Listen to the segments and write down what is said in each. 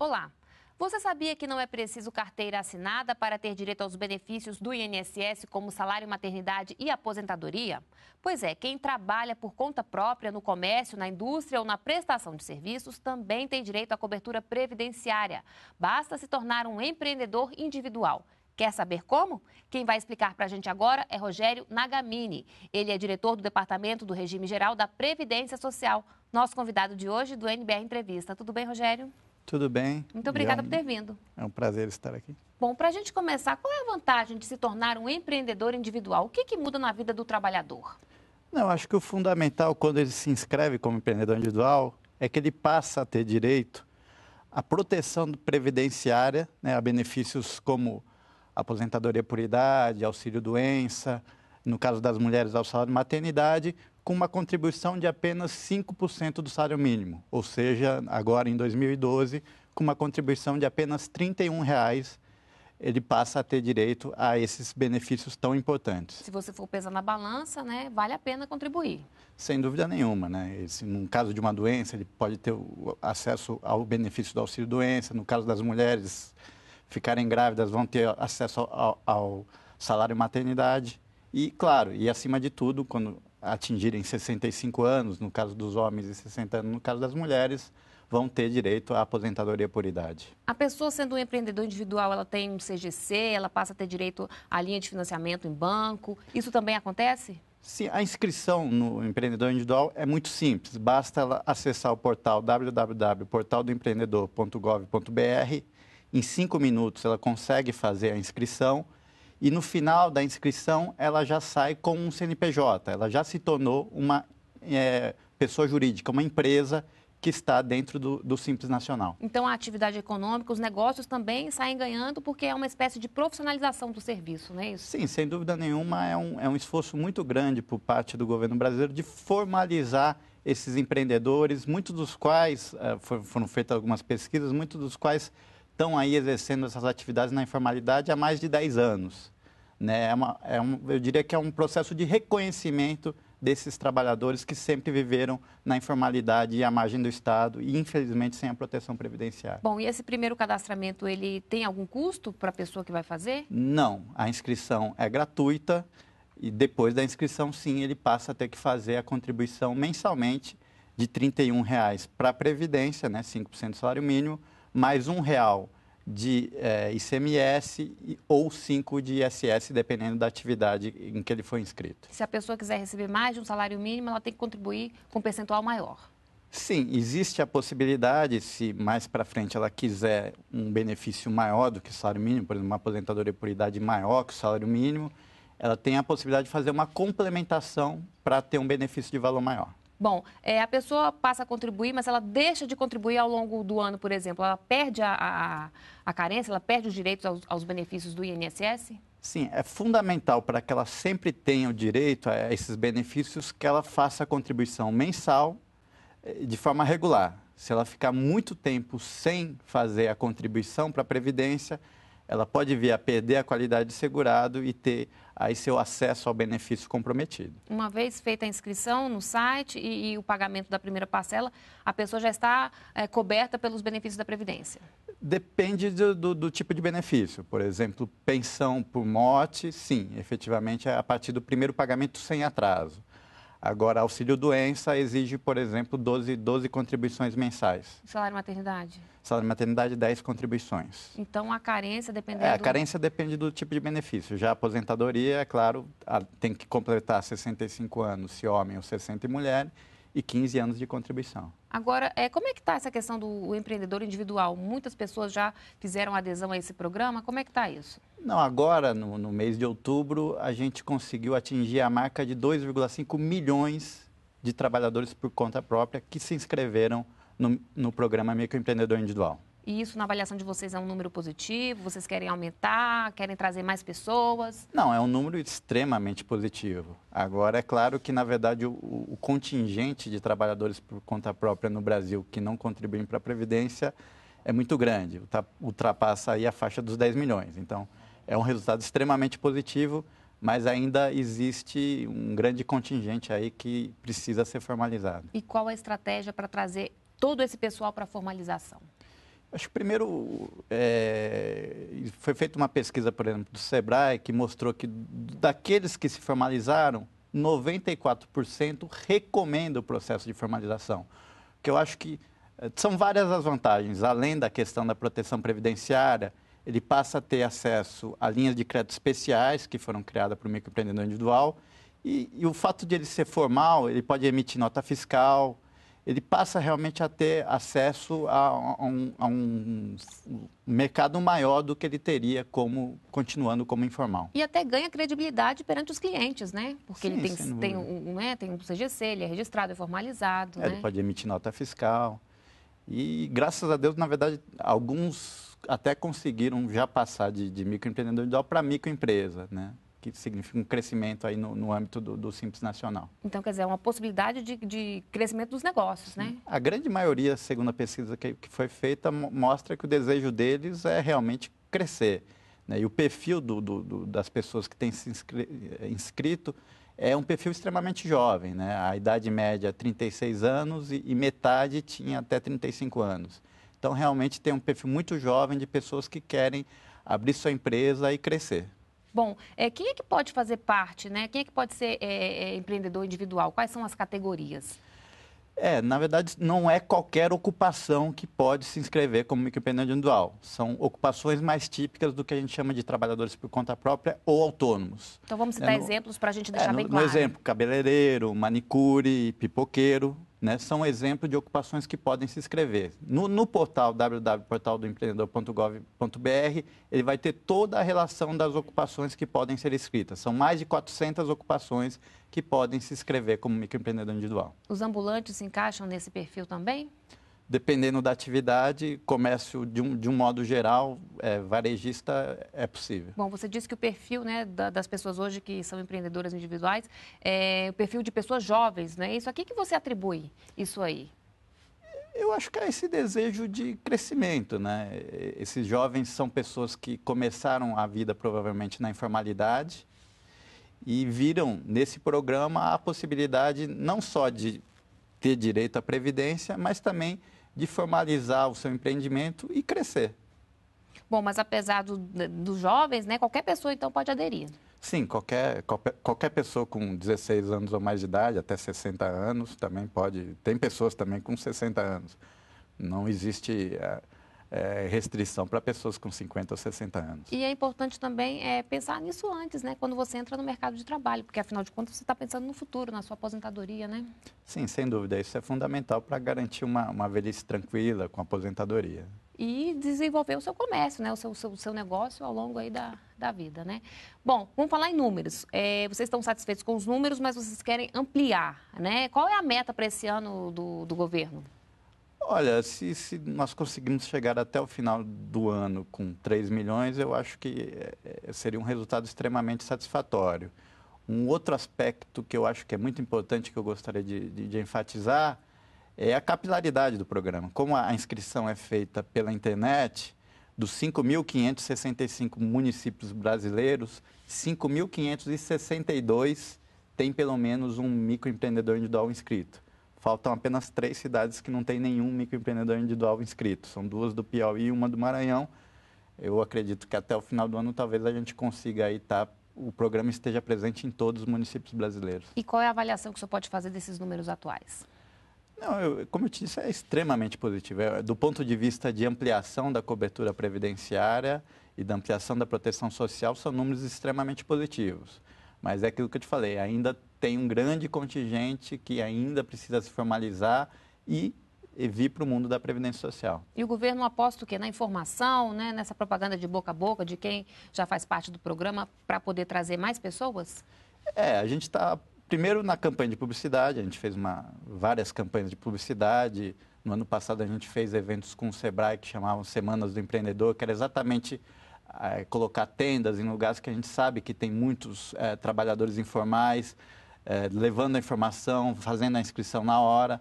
Olá! Você sabia que não é preciso carteira assinada para ter direito aos benefícios do INSS, como salário, maternidade e aposentadoria? Pois é, quem trabalha por conta própria no comércio, na indústria ou na prestação de serviços também tem direito à cobertura previdenciária. Basta se tornar um empreendedor individual. Quer saber como? Quem vai explicar para a gente agora é Rogério Nagamini. Ele é diretor do Departamento do Regime Geral da Previdência Social, nosso convidado de hoje do NBR Entrevista. Tudo bem, Rogério? Tudo bem. Muito obrigada é um, por ter vindo. É um prazer estar aqui. Bom, para a gente começar, qual é a vantagem de se tornar um empreendedor individual? O que, que muda na vida do trabalhador? Não, acho que o fundamental quando ele se inscreve como empreendedor individual é que ele passa a ter direito à proteção previdenciária, né, a benefícios como aposentadoria por idade, auxílio doença, no caso das mulheres ao salário maternidade, com uma contribuição de apenas 5% do salário mínimo, ou seja, agora em 2012, com uma contribuição de apenas R$ 31, reais, ele passa a ter direito a esses benefícios tão importantes. Se você for pesar na balança, né, vale a pena contribuir. Sem dúvida nenhuma, né? Esse, no caso de uma doença, ele pode ter acesso ao benefício do auxílio doença. No caso das mulheres ficarem grávidas, vão ter acesso ao, ao salário maternidade. E claro, e acima de tudo, quando atingirem 65 anos, no caso dos homens, e 60 anos, no caso das mulheres, vão ter direito à aposentadoria por idade. A pessoa sendo um empreendedor individual, ela tem um CGC, ela passa a ter direito à linha de financiamento em banco. Isso também acontece? Sim, a inscrição no empreendedor individual é muito simples. Basta ela acessar o portal www.portaldoempreendedor.gov.br. Em cinco minutos, ela consegue fazer a inscrição e no final da inscrição ela já sai com um CNPJ, ela já se tornou uma é, pessoa jurídica, uma empresa que está dentro do, do, Simples Nacional. Então, a atividade econômica, os negócios também saem ganhando porque é uma espécie de profissionalização do serviço, não é isso? Sim, sem dúvida nenhuma, é um, é um esforço muito grande por parte do governo brasileiro de formalizar esses empreendedores, muitos dos quais, eh, foram feitas algumas pesquisas, muitos dos quais estão aí exercendo essas atividades na informalidade há mais de 10 anos. Né? É uma, é um, eu diria que é um processo de reconhecimento desses trabalhadores que sempre viveram na informalidade e à margem do Estado e, infelizmente, sem a proteção previdenciária. Bom, e esse primeiro cadastramento, ele tem algum custo para a pessoa que vai fazer? Não, a inscrição é gratuita e depois da inscrição, sim, ele passa a ter que fazer a contribuição mensalmente de R$ 31,00 para a Previdência, né, 5% do salário mínimo, mais um real de eh, ICMS ou cinco de ISS, dependendo da atividade em que ele foi inscrito. Se a pessoa quiser receber mais de um salário mínimo, ela tem que contribuir com um percentual maior. Sim, existe a possibilidade, se mais para frente ela quiser um benefício maior do que o salário mínimo, por exemplo, uma aposentadoria por idade maior que o salário mínimo, ela tem a possibilidade de fazer uma complementação para ter um benefício de valor maior. Bom, é, a pessoa passa a contribuir, mas ela deixa de contribuir ao longo do ano, por exemplo. Ela perde a, a, a carência, ela perde os direitos aos, aos benefícios do INSS? Sim, é fundamental para que ela sempre tenha o direito a esses benefícios que ela faça a contribuição mensal eh, de forma regular. Se ela ficar muito tempo sem fazer a contribuição para a Previdência, ela pode vir a perder a qualidade de segurado e ter aí seu acesso ao benefício comprometido. Uma vez feita a inscrição no site e, e o pagamento da primeira parcela, a pessoa já está é, coberta pelos benefícios da Previdência? Depende do, do, do, tipo de benefício. Por exemplo, pensão por morte, sim, efetivamente é a partir do primeiro pagamento sem atraso. Agora, auxílio doença exige, por exemplo, 12, 12 contribuições mensais. Salário maternidade? Salário maternidade, 10 contribuições. Então, a carência depende é, A carência depende do tipo de benefício. Já a aposentadoria, é claro, tem que completar 65 anos se homem ou 60 e mulher e 15 anos de contribuição. Agora, é, como é que está essa questão do empreendedor individual? Muitas pessoas já fizeram adesão a esse programa, como é que está isso? Não, agora, no, no mês de outubro, a gente conseguiu atingir a marca de 2,5 milhões de trabalhadores por conta própria que se inscreveram no, no programa Microempreendedor Individual. E isso na avaliação de vocês é um número positivo? Vocês querem aumentar? Querem trazer mais pessoas? Não, é um número extremamente positivo. Agora, é claro que, na verdade, o, o contingente de trabalhadores por conta própria no Brasil que não contribuem para a Previdência é muito grande, ultrapassa aí a faixa dos 10 milhões. Então, é um resultado extremamente positivo, mas ainda existe um grande contingente aí que precisa ser formalizado. E qual a estratégia para trazer todo esse pessoal para a formalização? Acho que primeiro é, foi feita uma pesquisa, por exemplo, do Sebrae, que mostrou que daqueles que se formalizaram, 94% recomenda o processo de formalização. Que eu acho que é, são várias as vantagens, além da questão da proteção previdenciária, ele passa a ter acesso a linhas de crédito especiais que foram criadas para o microempreendedor individual. E, e o fato de ele ser formal, ele pode emitir nota fiscal, ele passa realmente a ter acesso a, a, um, a, um, mercado maior do que ele teria como continuando como informal. E até ganha credibilidade perante os clientes, né? Porque Sim, ele tem, tem, um, né, tem um CGC, ele é registrado, é formalizado. É, né? Ele pode emitir nota fiscal. E graças a Deus, na verdade, alguns até conseguiram já passar de, de microempreendedor individual para microempresa, né? que significa um crescimento aí no, no âmbito do, do, Simples Nacional. Então, quer dizer, é uma possibilidade de, de, crescimento dos negócios, né? A grande maioria, segundo a pesquisa que, que foi feita, mostra que o desejo deles é realmente crescer. Né? E o perfil do, do, das pessoas que têm se inscri eh, inscrito é um perfil extremamente jovem, né? A idade média é 36 anos e, e metade tinha até 35 anos. Então, realmente tem um perfil muito jovem de pessoas que querem abrir sua empresa e crescer. Bom, é, quem é que pode fazer parte, né? Quem é que pode ser é, é, empreendedor individual? Quais são as categorias? É, na verdade, não é qualquer ocupação que pode se inscrever como microempreendedor individual. São ocupações mais típicas do que a gente chama de trabalhadores por conta própria ou autônomos. Então vamos é, citar é, no, exemplos para a gente é, deixar é, no, bem claro. Um exemplo, cabeleireiro, manicure, pipoqueiro, né, são exemplo de ocupações que podem se inscrever. No, no portal www.portaldoempreendedor.gov.br, ele vai ter toda a relação das ocupações que podem ser escritas São mais de 400 ocupações que podem se inscrever como microempreendedor individual. Os ambulantes se encaixam nesse perfil também? dependendo da atividade, comércio de um, de um modo geral, é, varejista é possível. Bom, você disse que o perfil né, da, das pessoas hoje que são empreendedoras individuais é o perfil de pessoas jovens, né? Isso que que você atribui isso aí? Eu acho que é esse desejo de crescimento, né? Esses jovens são pessoas que começaram a vida provavelmente na informalidade e viram nesse programa a possibilidade não só de ter direito à previdência, mas também de formalizar o seu empreendimento e crescer. Bom, mas apesar dos do jovens, né, qualquer pessoa então pode aderir. Sim, qualquer, qualquer, pessoa com 16 anos ou mais de idade, até 60 anos, também pode. Tem pessoas também com 60 anos. Não existe. Uh, é, restrição para pessoas com 50 ou 60 anos. E é importante também é, pensar nisso antes, né? Quando você entra no mercado de trabalho, porque afinal de contas você está pensando no futuro, na sua aposentadoria, né? Sim, sem dúvida. Isso é fundamental para garantir uma, uma velhice tranquila com aposentadoria. E desenvolver o seu comércio, né? O seu, seu, seu negócio ao longo aí da, da vida, né? Bom, vamos falar em números. É, vocês estão satisfeitos com os números, mas vocês querem ampliar, né? Qual é a meta para esse ano do, do governo? Olha, se, se, nós conseguimos chegar até o final do ano com 3 milhões, eu acho que eh, seria um resultado extremamente satisfatório. Um outro aspecto que eu acho que é muito importante, que eu gostaria de, de, de enfatizar, é a capilaridade do programa. Como a inscrição é feita pela internet, dos 5.565 municípios brasileiros, 5.562 têm pelo menos um microempreendedor individual inscrito. Faltam apenas três cidades que não tem nenhum microempreendedor individual inscrito. São duas do Piauí e uma do Maranhão. Eu acredito que até o final do ano talvez a gente consiga aí estar tá, o programa esteja presente em todos os municípios brasileiros. E qual é a avaliação que o senhor pode fazer desses números atuais? Não, eu, como eu te disse, é extremamente positivo. É, do ponto de vista de ampliação da cobertura previdenciária e da ampliação da proteção social, são números extremamente positivos. Mas é aquilo que eu te falei, ainda tem um grande contingente que ainda precisa se formalizar e vir para o mundo da Previdência Social. E o governo aposta o quê? Na informação, né? nessa propaganda de boca a boca de quem já faz parte do programa para poder trazer mais pessoas? É, a gente está primeiro na campanha de publicidade, a gente fez uma, várias campanhas de publicidade. No ano passado a gente fez eventos com o Sebrae que chamavam Semanas do Empreendedor, que era exatamente é, colocar tendas em lugares que a gente sabe que tem muitos é, trabalhadores informais, é, levando a informação, fazendo a inscrição na hora.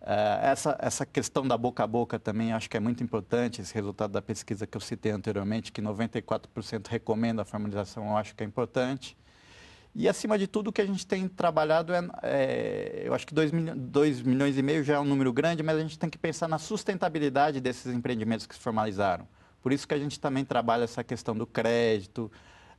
É, essa, essa questão da boca a boca também acho que é muito importante, esse resultado da pesquisa que eu citei anteriormente, que 94% recomenda a formalização, eu acho que é importante. E, acima de tudo, o que a gente tem trabalhado é, é eu acho que 2 milhões e meio já é um número grande, mas a gente tem que pensar na sustentabilidade desses empreendimentos que se formalizaram. Por isso que a gente também trabalha essa questão do crédito.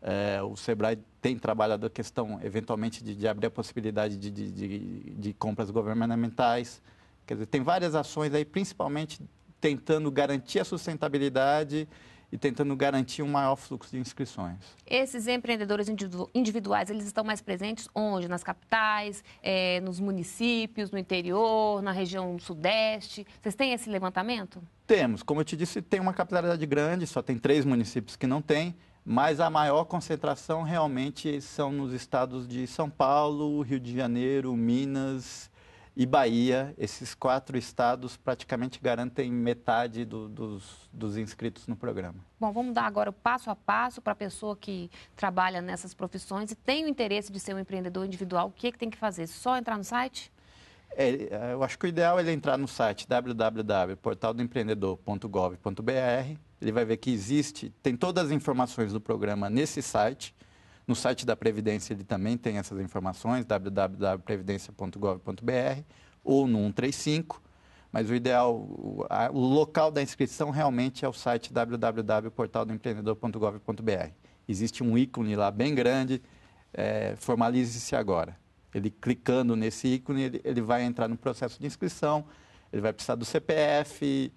É, o Sebrae tem trabalhado a questão, eventualmente, de, de abrir a possibilidade de, de, de, compras governamentais. Quer dizer, tem várias ações aí, principalmente tentando garantir a sustentabilidade e tentando garantir um maior fluxo de inscrições. Esses empreendedores individuais, eles estão mais presentes onde? Nas capitais, é, nos municípios, no interior, na região sudeste? Vocês têm esse levantamento? Temos. Como eu te disse, tem uma capitalidade grande, só tem três municípios que não tem, mas a maior concentração realmente são nos estados de São Paulo, Rio de Janeiro, Minas e Bahia, esses quatro estados praticamente garantem metade do, dos, dos, inscritos no programa. Bom, vamos dar agora o passo a passo para a pessoa que trabalha nessas profissões e tem o interesse de ser um empreendedor individual, o que, é que tem que fazer? Só entrar no site? É, é, eu acho que o ideal é ele entrar no site www.portaldoempreendedor.gov.br. Ele vai ver que existe, tem todas as informações do programa nesse site no site da Previdência ele também tem essas informações, www.previdencia.gov.br ou no 135, mas o ideal, o, o local da inscrição realmente é o site www.portaldoempreendedor.gov.br. Existe um ícone lá bem grande, é, formalize-se agora. Ele clicando nesse ícone, ele, ele vai entrar no processo de inscrição, ele vai precisar do CPF,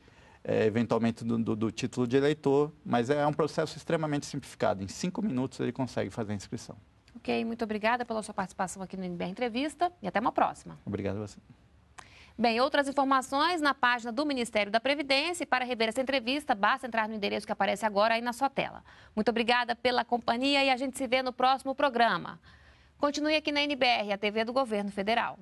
é, eventualmente do, do, do, título de eleitor, mas é um processo extremamente simplificado. Em cinco minutos ele consegue fazer a inscrição. Ok, muito obrigada pela sua participação aqui no NBR Entrevista e até uma próxima. Obrigado a você. Bem, outras informações na página do Ministério da Previdência. E para rever essa entrevista, basta entrar no endereço que aparece agora aí na sua tela. Muito obrigada pela companhia e a gente se vê no próximo programa. Continue aqui na NBR, a TV do Governo Federal.